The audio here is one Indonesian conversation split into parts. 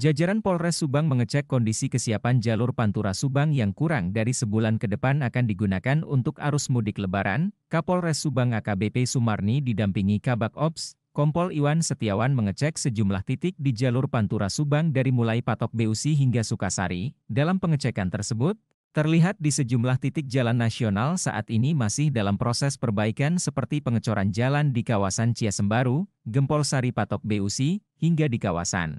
Jajaran Polres Subang mengecek kondisi kesiapan jalur Pantura Subang yang kurang dari sebulan ke depan akan digunakan untuk arus mudik lebaran. Kapolres Subang AKBP Sumarni didampingi Kabak Ops, Kompol Iwan Setiawan mengecek sejumlah titik di jalur Pantura Subang dari mulai Patok Buc hingga Sukasari. Dalam pengecekan tersebut, terlihat di sejumlah titik jalan nasional saat ini masih dalam proses perbaikan seperti pengecoran jalan di kawasan Ciasembaru, Gempol Sari Patok Buc hingga di kawasan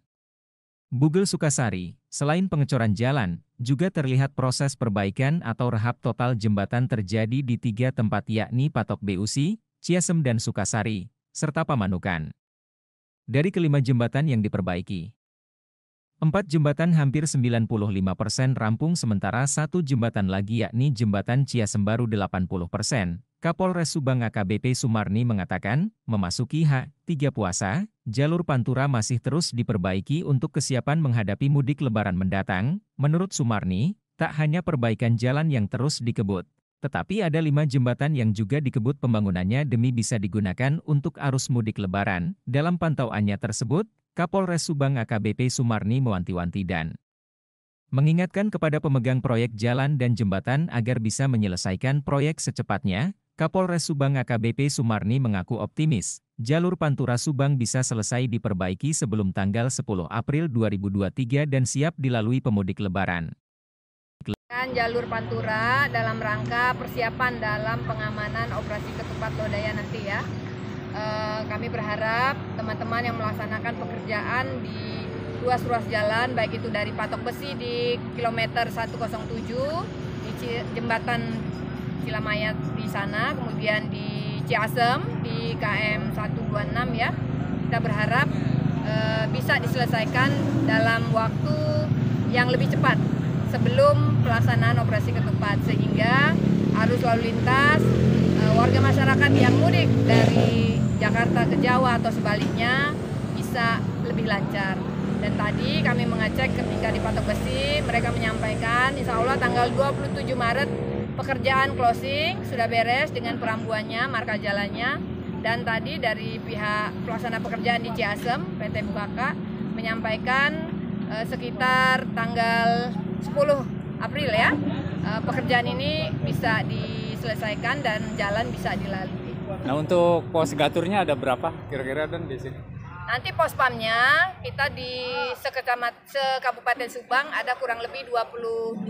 Bugel Sukasari, selain pengecoran jalan, juga terlihat proses perbaikan atau rehab total jembatan terjadi di tiga tempat yakni Patok BUC, Ciasem dan Sukasari, serta Pamanukan. Dari kelima jembatan yang diperbaiki, empat jembatan hampir 95 persen rampung sementara satu jembatan lagi yakni jembatan Ciasem baru 80 persen, Kapolres Subang AKBP Sumarni mengatakan, memasuki H3 puasa, jalur Pantura masih terus diperbaiki untuk kesiapan menghadapi mudik lebaran mendatang. Menurut Sumarni, tak hanya perbaikan jalan yang terus dikebut, tetapi ada lima jembatan yang juga dikebut pembangunannya demi bisa digunakan untuk arus mudik lebaran. Dalam pantauannya tersebut, Kapolres Subang AKBP Sumarni mewanti-wanti dan mengingatkan kepada pemegang proyek jalan dan jembatan agar bisa menyelesaikan proyek secepatnya, Kapolres Subang AKBP Sumarni mengaku optimis, jalur Pantura Subang bisa selesai diperbaiki sebelum tanggal 10 April 2023 dan siap dilalui pemudik lebaran. Jalur Pantura dalam rangka persiapan dalam pengamanan operasi ketupat lodaya nanti ya. E, kami berharap teman-teman yang melaksanakan pekerjaan di ruas-ruas jalan, baik itu dari patok besi di kilometer 107, di Jembatan Cilamayat sana, kemudian di Ciasem di KM 126 ya. Kita berharap e, bisa diselesaikan dalam waktu yang lebih cepat sebelum pelaksanaan operasi ketupat sehingga arus lalu lintas e, warga masyarakat yang mudik dari Jakarta ke Jawa atau sebaliknya bisa lebih lancar. Dan tadi kami mengecek ketika di Patok Besi, mereka menyampaikan insya Allah tanggal 27 Maret pekerjaan closing sudah beres dengan perambuannya, marka jalannya. Dan tadi dari pihak pelaksana pekerjaan di Ciasem, PT Bukaka, menyampaikan eh, sekitar tanggal 10 April ya, eh, pekerjaan ini bisa diselesaikan dan jalan bisa dilalui. Nah untuk pos gaturnya ada berapa kira-kira dan di sini? Nanti pos pamnya kita di se Kabupaten Subang ada kurang lebih 22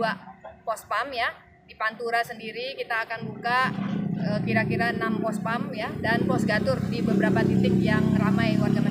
pos pam ya di Pantura sendiri kita akan buka eh, kira-kira enam 6 pos PAM ya dan pos Gatur di beberapa titik yang ramai warga masyarakat.